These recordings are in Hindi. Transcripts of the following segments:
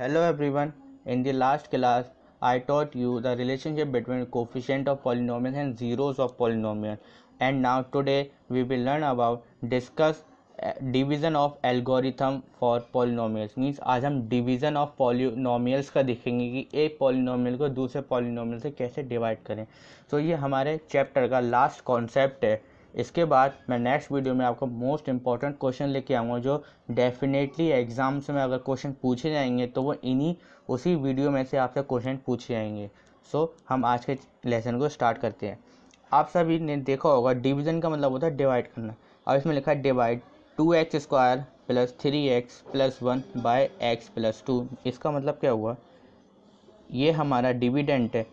hello everyone in the last class I taught you the relationship between coefficient of polynomial and zeros of polynomial and now today we will learn about discuss division of algorithm for polynomials means आज हम डिवीजन ऑफ पॉलिनोमियल्स का देखेंगे कि एक पॉलिनोमियल को दूसरे पॉलिनोमियल से कैसे डिवाइड करें तो so ये हमारे चैप्टर का लास्ट कॉन्सेप्ट है इसके बाद मैं नेक्स्ट वीडियो में आपको मोस्ट इंपॉर्टेंट क्वेश्चन लेके आऊँगा जो डेफिनेटली एग्ज़ाम से में अगर क्वेश्चन पूछे जाएंगे तो वो इन्हीं उसी वीडियो में से आपसे क्वेश्चन पूछे जाएंगे सो so, हम आज के लेसन को स्टार्ट करते हैं आप सभी ने देखा होगा डिवीज़न का मतलब होता है डिवाइड करना और इसमें लिखा है divide two x square plus three x plus one by x plus two इसका मतलब क्या हुआ ये हमारा डिविडेंट है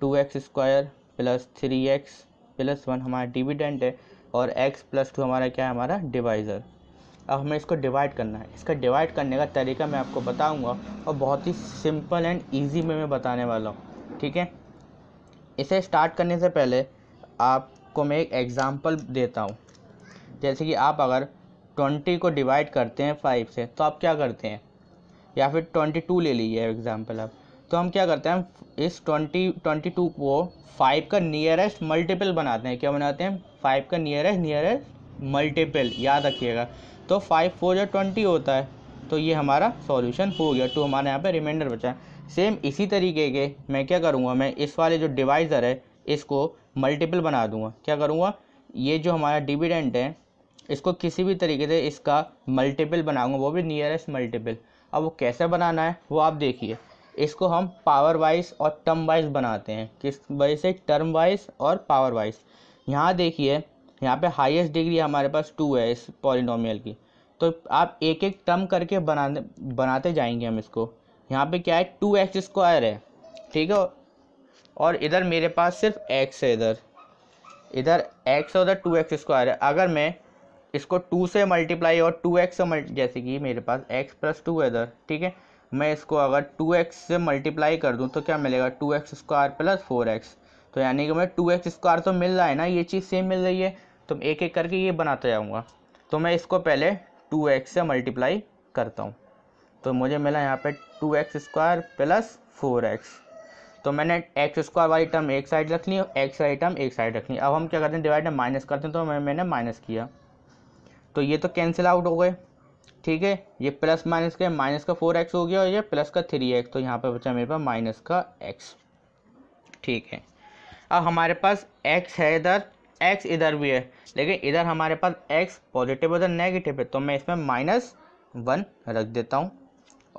two x square plus three x plus one हमारा डिविडेंड है और एक्स प्लस टू हमारा क्या है हमारा डिवाइज़र अब हमें इसको डिवाइड करना है इसका डिवाइड करने का तरीका मैं आपको बताऊंगा और बहुत ही सिंपल एंड इजी में मैं बताने वाला हूँ ठीक है इसे स्टार्ट करने से पहले आपको मैं एक एग्ज़ाम्पल देता हूँ जैसे कि आप अगर ट्वेंटी को डिवाइड करते हैं फाइव से तो आप क्या करते हैं या फिर ट्वेंटी टू ले लीजिए एग्ज़ाम्पल आप तो हम क्या करते हैं इस ट्वेंटी ट्वेंटी टू को फाइव का नियरेस्ट मल्टीपल बनाते हैं क्या बनाते हैं फाइव का नियरेस्ट नियरेस्ट मल्टीपल याद रखिएगा तो फाइव फोर या ट्वेंटी होता है तो ये हमारा सॉल्यूशन हो गया टू हमारे यहाँ पे रिमाइंडर बचा है सेम इसी तरीके के मैं क्या करूँगा मैं इस वाले जो डिवाइज़र है इसको मल्टीपल बना दूँगा क्या करूँगा ये जो हमारा डिविडेंट है इसको किसी भी तरीके से इसका मल्टीपल बनाऊँगा वो भी नियरेस्ट मल्टीपल अब वो कैसे बनाना है वो आप देखिए इसको हम पावर वाइज और टर्म वाइज बनाते हैं किस वजह से टर्म वाइज और पावर वाइज यहाँ देखिए यहाँ पे हाईएस्ट डिग्री हमारे पास टू है इस पॉलिनोमियल की तो आप एक एक टर्म करके बनाने बनाते जाएंगे हम इसको यहाँ पे क्या है टू एक्स स्क्वायर है ठीक है और इधर मेरे पास सिर्फ एक्स है इधर इधर एक्स और उधर टू एक्स स्क्वायर है अगर मैं इसको टू से मल्टीप्लाई और टू एक्स से मल्टी जैसे कि मेरे पास एक्स प्लस टू है इधर ठीक है मैं इसको अगर टू एक्स से मल्टीप्लाई कर दूँ तो क्या मिलेगा two x square plus four x तो यानी कि मैं टू एक्स स्क्वायर तो मिल रहा है ना ये चीज़ सेम मिल रही है तो एक एक करके ये बनाते जाऊँगा तो मैं इसको पहले टू एक्स से मल्टीप्लाई करता हूँ तो मुझे मिला यहाँ पे two x square plus four x तो मैंने एक्स स्क्वायर वाली टर्म एक साइड रख ली और एक्स वाली टर्म एक साइड रख ली अब हम क्या करते हैं डिवाइड में माइनस करते हैं तो मैं मैंने माइनस किया तो ये तो कैंसिल आउट हो गए ठीक है ये प्लस माइनस का माइनस का फोर एक्स हो गया और ये प्लस का थ्री एक्स तो यहाँ पर बचा मेरे पास माइनस का एक्स ठीक है अब हमारे पास एक्स है इधर एक्स इधर भी है लेकिन इधर हमारे पास एक्स पॉजिटिव उधर नेगेटिव है तो मैं इसमें माइनस वन रख देता हूँ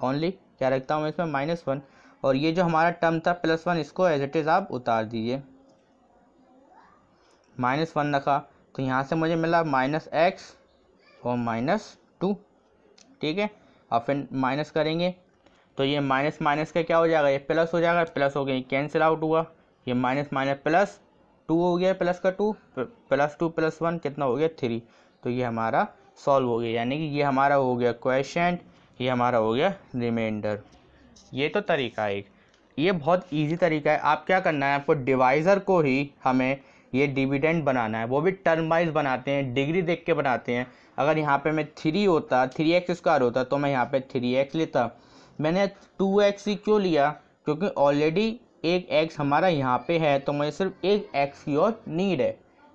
ओनली क्या रखता हूँ मैं इसमें माइनस वन और ये जो हमारा टर्म था प्लस वन इसको एज इट इज़ आप उतार दीजिए माइनस वन रखा तो यहाँ से मुझे मिला माइनस एक्स और माइनस टू ठीक है और फिर माइनस करेंगे तो ये माइनस माइनस का क्या हो जाएगा ये प्लस हो जाएगा प्लस हो गया कैंसिल आउट हुआ ये माइनस माइनस प्लस टू हो गया प्लस का two plus two plus one कितना हो गया थ्री तो ये हमारा सॉल्व हो गया यानी कि ये हमारा हो गया क्वेश्चन ये हमारा हो गया रिमाइंडर ये तो तरीका एक ये बहुत ईजी तरीका है आप क्या करना है आपको डिवाइज़र को ही हमें ये डिविडेंड बनाना है वो भी टर्म वाइज बनाते हैं डिग्री देख के बनाते हैं अगर यहाँ पे मैं थ्री होता थ्री एक्स स्क्वायर होता तो मैं यहाँ पे थ्री एक्स लेता मैंने टू एक्स ही क्यों लिया क्योंकि ऑलरेडी एक एक्स हमारा यहाँ पे है तो मुझे सिर्फ एक एक्स की और नीड है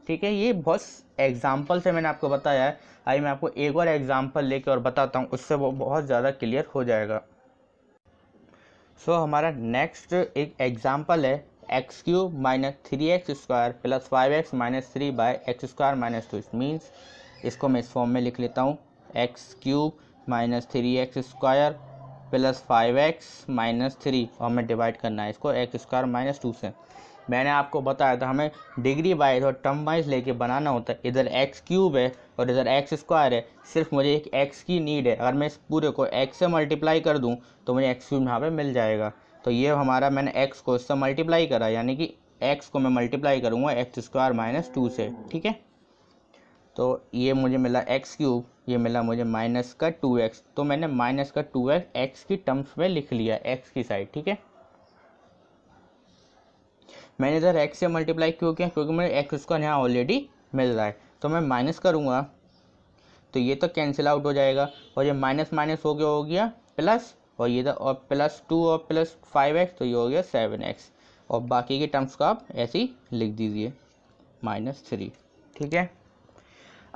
ठीक है ये बहुत एग्जाम्पल से मैंने आपको बताया है आई मैं आपको एक और एग्ज़ाम्पल ले और बताता हूँ उससे वो बहुत ज़्यादा क्लियर हो जाएगा सो so, हमारा नेक्स्ट एक एग्ज़ाम्पल है x cube minus three x square plus five x minus three by x square minus two means इसको मैं इस फॉर्म में लिख लेता हूँ x cube minus three x square plus five x minus three और हमें डिवाइड करना है इसको एक्स स्क्वायर माइनस टू से मैंने आपको बताया था हमें डिग्री वाइज और टर्म वाइज लेके बनाना होता है इधर एक्स क्यूब है और इधर एक्स स्क्वायर है सिर्फ मुझे एक एक्स की नीड है अगर मैं इस पूरे को एक्स से मल्टीप्लाई कर दूँ तो मुझे एक्स क्यूब यहाँ पर मिल जाएगा तो ये हमारा मैंने एक्स को इससे मल्टीप्लाई करा यानी कि एक्स को मैं मल्टीप्लाई करूँगा एक्स स्क्वायर माइनस टू से ठीक है तो ये मुझे मिला एक्स क्यूब ये मिला मुझे माइनस का टू एक्स तो मैंने माइनस का टू एक्स एक्स की टर्म्स में लिख लिया एक्स की साइड ठीक है मैंने इधर एक्स से मल्टीप्लाई क्यों किया क्योंकि मुझे एक्स उसका यहाँ ऑलरेडी मिल रहा है तो मैं माइनस करूँगा तो ये तो कैंसिल आउट हो जाएगा और ये माइनस माइनस हो गया हो गया प्लस और ये और प्लस टू और प्लस फाइव एक्स तो ये हो गया सेवन एक्स और बाकी के टर्म्स को आप ऐसे ही लिख दीजिए माइनस थ्री ठीक है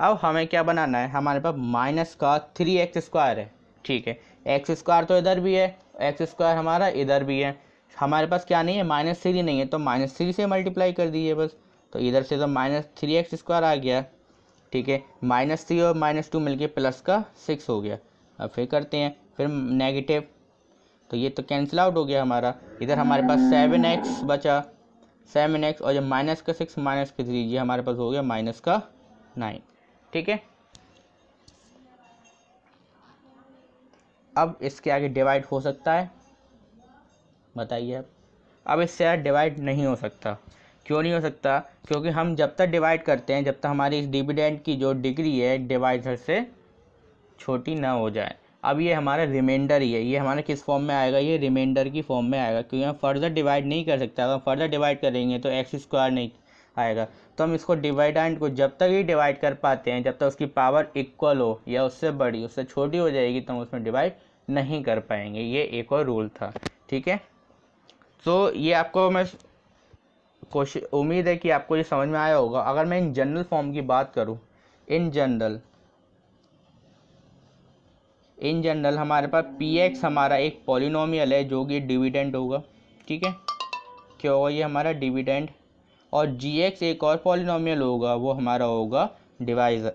अब हमें क्या बनाना है हमारे पास माइनस का थ्री एक्स स्क्वायर है ठीक है एक्स स्क्वायर तो इधर भी है एक्स स्क्वायर हमारा इधर भी है हमारे पास क्या नहीं है माइनस थ्री नहीं है तो माइनस थ्री से मल्टीप्लाई कर दीजिए बस तो इधर से तो माइनस थ्री एक्स स्क्वायर आ गया ठीक है माइनस थ्री और माइनस टू मिलकर प्लस का सिक्स हो गया अब फिर करते हैं फिर नेगेटिव तो ये तो कैंसिल आउट हो गया हमारा इधर हमारे पास सेवन एक्स बचा सेवन एक्स और जब माइनस का सिक्स माइनस का थ्री ये हमारे पास हो गया माइनस का नाइन ठीक है अब इसके आगे डिवाइड हो सकता है बताइए अब अब इससे डिवाइड नहीं हो सकता क्यों नहीं हो सकता क्योंकि हम जब तक डिवाइड करते हैं जब तक हमारी इस डिविडेंड की जो डिग्री है डिवाइजर से छोटी ना हो जाए अब ये हमारा रिमाइंडर ही है ये हमारे किस फॉर्म में आएगा ये रिमाइंडर की फॉर्म में आएगा क्योंकि हम फर्दर डिवाइड नहीं कर सकते अगर फर्दर डिवाइड करेंगे तो एक्स स्क्वायर नहीं आएगा तो हम इसको डिवाइडेंट को जब तक ही डिवाइड कर पाते हैं जब तक उसकी पावर इक्वल हो या उससे बड़ी उससे छोटी हो जाएगी तो हम उसमें डिवाइड नहीं कर पाएंगे ये एक और रूल था ठीक है तो ये आपको मैं कोशिश उम्मीद है कि आपको ये समझ में आया होगा अगर मैं इन जनरल फॉर्म की बात करूँ इन जनरल इन जनरल हमारे पास पी एक्स हमारा एक पॉलिनोमियल है जो कि डिविडेंड होगा ठीक है क्यों होगा ये हमारा डिविडेंड और जी एक्स एक और पॉलिनोमियल होगा वो हमारा होगा डिवाइजर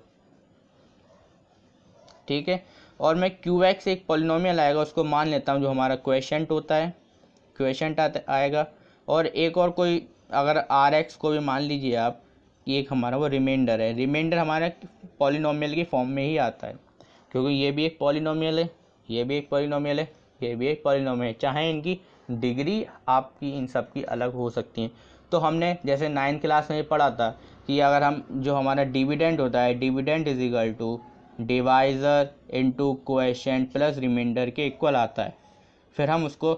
ठीक है और मैं क्यू एक्स एक पॉलिनोमियल आएगा उसको मान लेता हूँ जो हमारा क्वेशन होता है क्वेशन आएगा और एक और कोई अगर आर एक्स को भी मान लीजिए आप कि एक हमारा वो रिमाइंडर है रिमाइंडर हमारा पॉलिनोमियल के फॉर्म में ही आता है क्योंकि ये भी एक पॉलिनोमियल है ये भी एक पॉलिनोमियल है ये भी एक पॉलिनोमियल है चाहे इनकी डिग्री आपकी इन सब की अलग हो सकती हैं तो हमने जैसे नाइन्थ क्लास में पढ़ा था कि अगर हम जो हमारा डिविडेंड होता है dividend is equal to divisor into quotient plus remainder के इक्वल आता है फिर हम उसको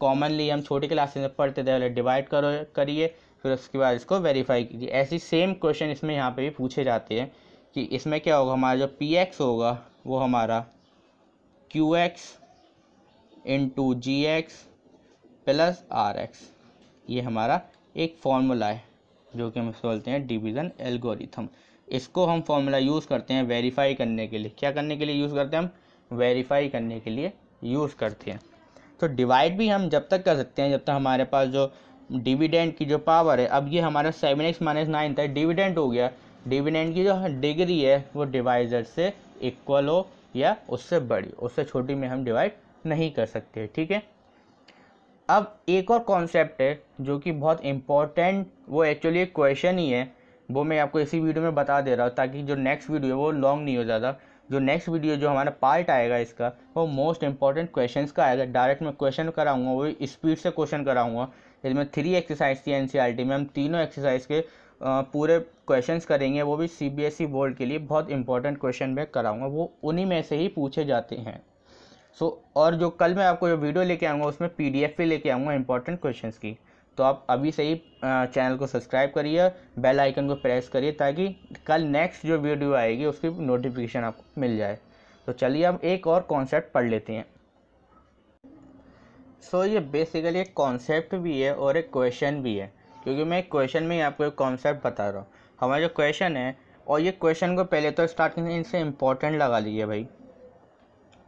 कॉमनली हम छोटी क्लास में पढ़ते थे पहले डिवाइड करो करिए फिर उसके बाद इसको वेरीफाई कीजिए ऐसी सेम क्वेश्चन इसमें यहाँ पे भी पूछे जाते हैं कि इसमें क्या होगा हमारा जो पी एक्स होगा वो हमारा Q x into G x plus R x ये हमारा एक फॉर्मूला है जो कि हम बोलते हैं डिवीज़न एल्गोरिथम इसको हम फॉर्मूला यूज़ करते हैं वेरीफाई करने के लिए क्या करने के लिए यूज़ करते हैं हम वेरीफाई करने के लिए यूज़ करते हैं तो डिवाइड भी हम जब तक कर सकते हैं जब तक हमारे पास जो डिविडेंड की जो पावर है अब ये हमारा सेवन एक्स माइनस नाइन था डिविडेंड हो गया डिविडेंड की जो डिग्री है वो डिवाइजर से इक्वल हो या उससे बड़ी उससे छोटी में हम डिवाइड नहीं कर सकते ठीक है अब एक और कॉन्सेप्ट है जो कि बहुत इम्पॉर्टेंट वो एक्चुअली एक क्वेश्चन ही है वो मैं आपको इसी वीडियो में बता दे रहा हूँ ताकि जो नेक्स्ट वीडियो है वो लॉन्ग नहीं हो ज़्यादा जो नेक्स्ट वीडियो जो हमारा पार्ट आएगा इसका वो मोस्ट इंपॉर्टेंट क्वेश्चन का आएगा डायरेक्ट मैं क्वेश्चन कराऊंगा वो स्पीड से क्वेश्चन कराऊंगा इसमें थ्री एक्सरसाइज थी एन e में हम तीनों एक्सरसाइज के पूरे क्वेश्चंस करेंगे वो भी सी बोर्ड e के लिए बहुत इंपॉर्टेंट क्वेश्चन मैं कराऊंगा वो उन्हीं में से ही पूछे जाते हैं सो so, और जो कल मैं आपको जो वीडियो लेके आऊँगा उसमें पी भी लेके आऊँगा इंपॉर्टेंट क्वेश्चन की तो आप अभी से ही चैनल को सब्सक्राइब करिए बेल आइकन को प्रेस करिए ताकि कल नेक्स्ट जो वीडियो आएगी उसकी नोटिफिकेशन आपको मिल जाए तो चलिए अब एक और कॉन्सेप्ट पढ़ लेते हैं सो so, ये बेसिकली एक कॉन्सेप्ट भी है और एक क्वेश्चन भी है क्योंकि मैं एक क्वेश्चन में ही आपको एक कॉन्सेप्ट बता रहा हूँ हमारा जो क्वेश्चन है और ये क्वेश्चन को पहले तो स्टार्टिंग से इनसे इम्पोर्टेंट लगा लीजिए भाई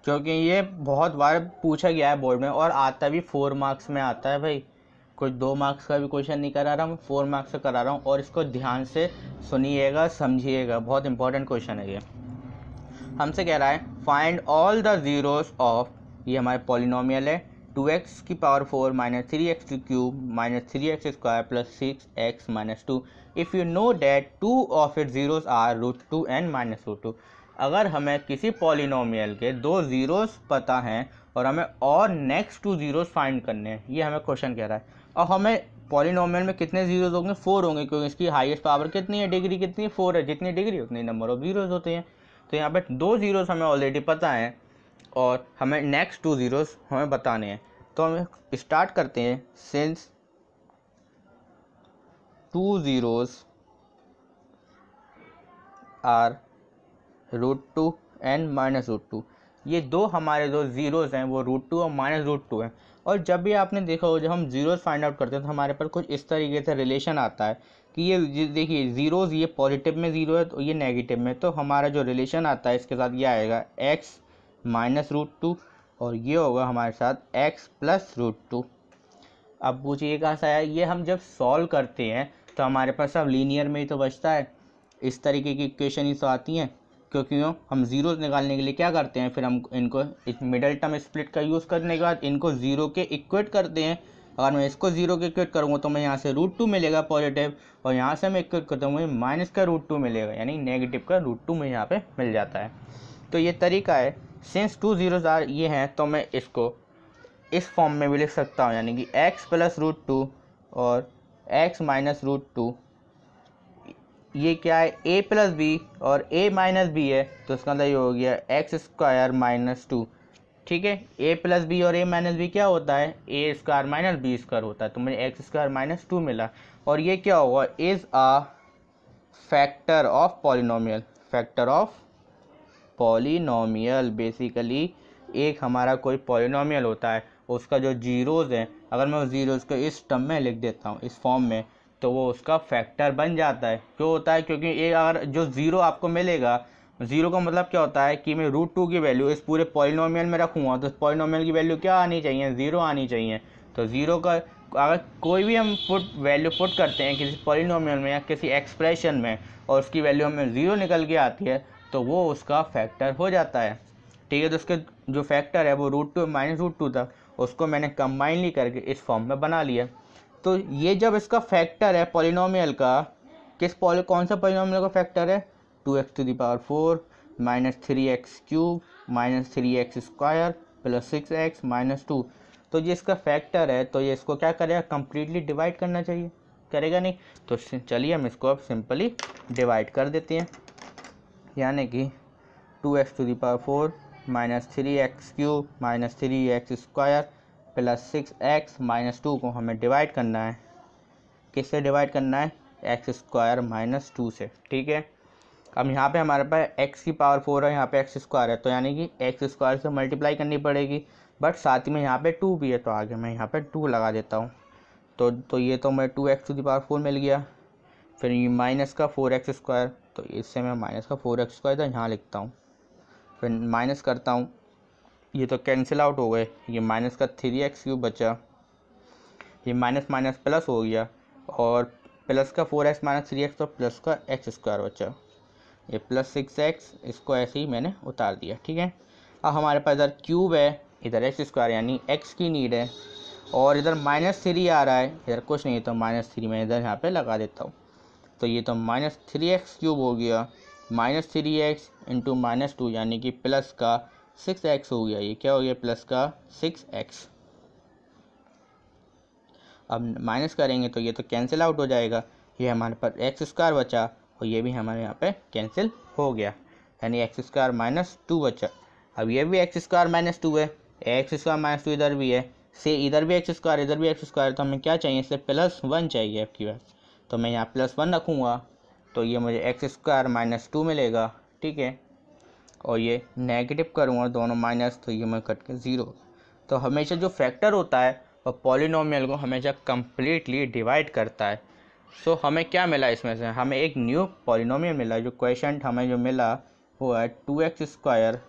क्योंकि ये बहुत बार पूछा गया है बोर्ड में और आता भी फोर मार्क्स में आता है भाई कुछ दो मार्क्स का भी क्वेश्चन नहीं करा रहा हूँ फोर मार्क्स का करा रहा हूँ और इसको ध्यान से सुनिएगा समझिएगा बहुत इंपॉर्टेंट क्वेश्चन है ये हमसे कह रहा है find all the zeros of ये हमारे पॉलिनोमियल है टू एक्स की power four minus three x की cube minus three x square plus six x minus two if you know that two of it zeros are root two and minus root two अगर हमें किसी पॉलिनोमियल के दो ज़ीरोस पता हैं और हमें और नेक्स्ट टू ज़ीरोस फाइंड करने हैं ये हमें क्वेश्चन कह रहा है और हमें पॉलिनोमियल में कितने जीरोज होंगे फोर होंगे क्योंकि इसकी हाईएस्ट पावर कितनी है डिग्री कितनी है फोर है जितनी डिग्री उतनी नंबर ऑफ जीरोज होते हैं तो यहाँ पर दो जीरोज हमें ऑलरेडी पता है और हमें नेक्स्ट टू जीरोज हमें बताने हैं तो हम स्टार्ट करते हैं since two zeros are root two and minus root two ये दो हमारे जो ज़ीरोज़ हैं वो रूट टू और माइनस रूट टू हैं और जब भी आपने देखा हो जब हम ज़ीरोज़ फाइंड आउट करते हैं तो हमारे पर कुछ इस तरीके से रिलेशन आता है कि ये देखिए ज़ीरोज़ ये पॉजिटिव में ज़ीरो है तो ये नेगेटिव में तो हमारा जो रिलेशन आता है इसके साथ ये आएगा एक्स माइनस रूट टू और ये होगा हमारे साथ एक्स प्लस रूट टू अब पूछिए पूछिएगा सर ये हम जब सॉल्व करते हैं तो हमारे पास सब लीनियर में ही तो बचता है इस तरीके की इक्वेशन ही तो आती हैं क्योंकि हम ज़ीरो निकालने के लिए क्या करते हैं फिर हम इनको इस मिडल टर्म स्प्लिट का यूज़ करने के बाद इनको ज़ीरो के इक्वेट करते हैं अगर मैं इसको जीरो के इक्वेट करूँगा तो मैं यहाँ से रूट टू मिलेगा पॉजिटिव और यहाँ से मैं इक्वेट करता हूँ मुझे माइनस का रूट टू मिलेगा यानी नेगेटिव का रूट टू मुझे यहाँ पर मिल जाता है तो ये तरीका है सिंस टू जीरोज आर ये हैं तो मैं इसको इस फॉर्म में भी लिख सकता हूँ यानी कि एक्स प्लस रूट टू और एक्स माइनस रूट टू ये क्या है ए प्लस बी और ए माइनस बी है तो उसका अंदर मतलब ये हो गया एक्स स्क्वायर माइनस टू ठीक है ए प्लस बी और ए माइनस बी क्या होता है A square minus B square होता है तो मुझे एक्स स्क्वायर माइनस टू मिला और ये क्या होगा is a factor of polynomial factor of polynomial basically एक हमारा कोई पॉलिनोमियल होता है उसका जो जीरोज़ हैं अगर मैं उस जीरोज़ को इस टर्म में लिख देता हूँ इस फॉर्म में तो वो उसका फैक्टर बन जाता है क्यों होता है क्योंकि ये अगर जो ज़ीरो आपको मिलेगा ज़ीरो का मतलब क्या होता है कि मैं रूट टू की वैल्यू इस पूरे पॉलिनोमियल में रखूँगा तो पॉलिनोमियल की वैल्यू क्या आनी चाहिए ज़ीरो आनी चाहिए तो ज़ीरो का अगर कोई भी हम पुट वैल्यू पुट करते हैं किसी पॉलिनोमियल में या किसी एक्सप्रेशन में और उसकी वैल्यू हमें ज़ीरो निकल के आती है तो वो उसका फैक्टर हो जाता है ठीक है तो उसके जो फैक्टर है वो root two minus root two तक उसको मैंने कम्बाइनली करके इस फॉर्म में बना लिया तो ये जब इसका फैक्टर है पॉलिनोमियल का किस पॉलि कौन सा पॉलिनोमियल का फैक्टर है two x to the power four minus three x cube minus three x square plus six x minus two तो ये इसका फैक्टर है तो ये इसको क्या करेगा कम्प्लीटली डिवाइड करना चाहिए करेगा नहीं तो चलिए हम इसको अब सिंपली डिवाइड कर देते हैं यानी कि two x to the power four minus three x cube minus three x square plus six x minus two को हमें डिवाइड करना है किससे डिवाइड करना है एक्स स्क्वायर माइनस टू से ठीक है अब यहाँ पे हमारे पास एक्स की पावर फोर है यहाँ पे एक्स स्क्वायर है तो यानी कि एक्स स्क्वायर से मल्टीप्लाई करनी पड़ेगी बट साथ में यहाँ पे टू भी है तो आगे मैं यहाँ पे टू लगा देता हूँ तो तो ये तो मैं टू एक्स टू की पावर फोर मिल गया फिर ये माइनस का फोर एक्स स्क्वायर तो इससे मैं माइनस का फोर एक्स स्क्वायर तो यहाँ लिखता हूँ फिर माइनस करता हूँ ये तो कैंसिल आउट हो गए ये माइनस का थ्री एक्स क्यूब बचा ये माइनस माइनस प्लस हो गया और प्लस का four x minus three x और प्लस का एक्स स्क्वायर बचा ये प्लस सिक्स एक्स इसको ऐसे ही मैंने उतार दिया ठीक है अब हमारे पास इधर क्यूब है इधर एक्स स्क्वायर यानी एक्स की नीड है और इधर माइनस थ्री आ रहा है इधर कुछ नहीं तो माइनस थ्री मैं इधर यहाँ पे लगा देता हूँ तो ये तो माइनस थ्री एक्स क्यूब हो गया minus three x into minus two यानी कि प्लस का सिक्स एक्स हो गया ये क्या हो गया प्लस का सिक्स एक्स अब माइनस करेंगे तो ये तो कैंसिल आउट हो जाएगा ये हमारे पास एक्स स्क्वायर बचा और ये भी हमारे यहाँ पे कैंसिल हो गया यानी एक्स स्क्वायर माइनस टू बचा अब ये भी एक्स स्क्वायर माइनस टू है एक्स स्क्वायर माइनस टू इधर भी है से इधर भी एक्स स्क्वायर इधर भी एक्स स्क्वायर तो हमें क्या चाहिए इससे प्लस वन चाहिए आपकी बात तो मैं यहाँ प्लस वन रखूँगा तो ये मुझे एक्स स्क्वायर माइनस टू मिलेगा ठीक है और ये नेगेटिव करूँगा दोनों माइनस तो ये मैं कट के ज़ीरो तो हमेशा जो फैक्टर होता है वह पॉलिनोमियल को हमेशा कम्प्लीटली डिवाइड करता है सो so, हमें क्या मिला इसमें से हमें एक न्यू पॉलिनोमियल मिला जो क्वेश्चन हमें जो मिला वो है two x square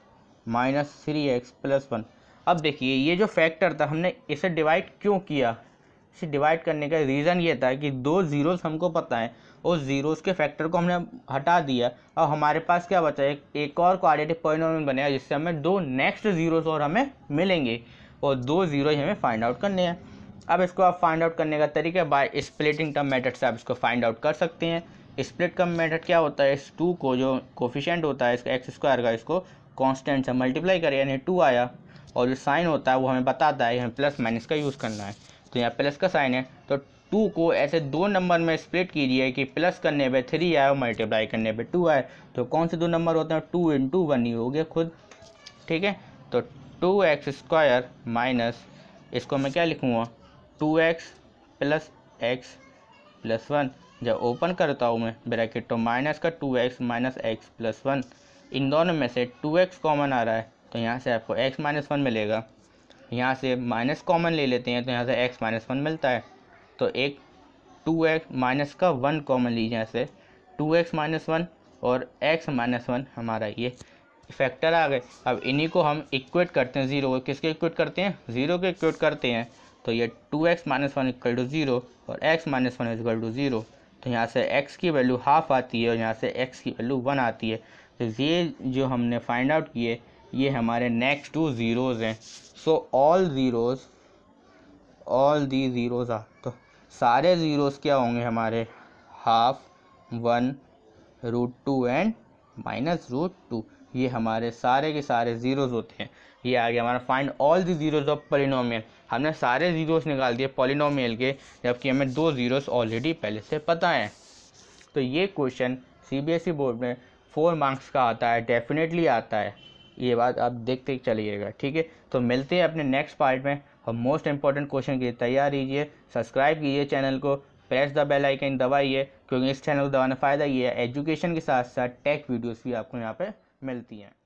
minus three x plus one अब देखिए ये जो फैक्टर था हमने इसे डिवाइड क्यों किया इसे डिवाइड करने का रीज़न ये था कि दो ज़ीरोज़ हमको पता है उस ज़ीरोज़ के फैक्टर को हमने हटा दिया और हमारे पास क्या बचा एक एक और क्वाड्रेटिक पॉलिनोमियल बनेगा जिससे हमें दो नेक्स्ट ज़ीरोज़ और हमें मिलेंगे और दो ज़ीरो ही हमें फाइंड आउट करने हैं अब इसको आप फाइंड आउट करने का तरीका बाय स्प्लिटिंग टर्म मेथड से आप इसको फाइंड आउट कर सकते हैं स्प्लिट कम मेथड क्या होता है इस टू को जो कोफिशेंट होता है इसका एक्स स्क्वायर का इसको कांस्टेंट से मल्टीप्लाई करें यानी टू आया और जो साइन होता है वो हमें बताता है हमें प्लस माइनस का यूज़ करना है तो यहाँ प्लस का साइन है तो टू को ऐसे दो नंबर में स्प्लिट कीजिए कि प्लस करने पे थ्री आए और मल्टीप्लाई करने पे टू आए तो कौन से दो नंबर होते हैं टू टू वन ही हो गया खुद ठीक है तो टू एक्स स्क्वायर माइनस इसको मैं क्या लिखूँगा two x plus x plus one जब ओपन करता हूँ मैं ब्रैकेट तो माइनस का two x minus x plus one इन दोनों में से टू एक्स कॉमन आ रहा है तो यहाँ से आपको एक्स माइनस वन मिलेगा यहाँ से माइनस कॉमन ले लेते हैं तो यहाँ से एक्स माइनस वन मिलता है तो एक टू एक्स माइनस का वन कॉमन लीजिए ऐसे टू एक्स माइनस वन और एक्स माइनस वन हमारा ये फैक्टर आ गए अब इन्हीं को हम इक्वेट करते हैं ज़ीरो को किसके इक्वेट करते हैं ज़ीरो के इक्वेट करते हैं तो ये two x minus one equal to zero और x minus one equal to zero तो यहाँ से एक्स की वैल्यू हाफ आती है और यहाँ से एक्स की वैल्यू वन आती है तो ये जो हमने फाइंड आउट किए ये हमारे नेक्स्ट टू ज़ीरोज़ हैं so all zeros all the zeros uh तो सारे ज़ीरोस क्या होंगे हमारे half one root two and minus root two ये हमारे सारे के सारे ज़ीरोज़ होते हैं ये आ गया हमारा find all the zeros of polynomial हमने सारे जीरोज़ निकाल दिए पॉलिनोमियल के जबकि हमें दो ज़ीरोज़ ऑलरेडी पहले से पता है तो ये क्वेश्चन सीबीएसई बोर्ड में फोर मार्क्स का आता है डेफिनेटली आता है ये बात आप देखते चलिएगा ठीक है तो मिलते हैं अपने नेक्स्ट पार्ट में और मोस्ट इंपॉर्टेंट क्वेश्चन के लिए तैयार कीजिए सब्सक्राइब कीजिए चैनल को प्रेस द बेल आइकन दबाइए क्योंकि इस चैनल को दबाने फ़ायदा ये है एजुकेशन के साथ साथ टेक वीडियोस भी आपको यहाँ पे मिलती हैं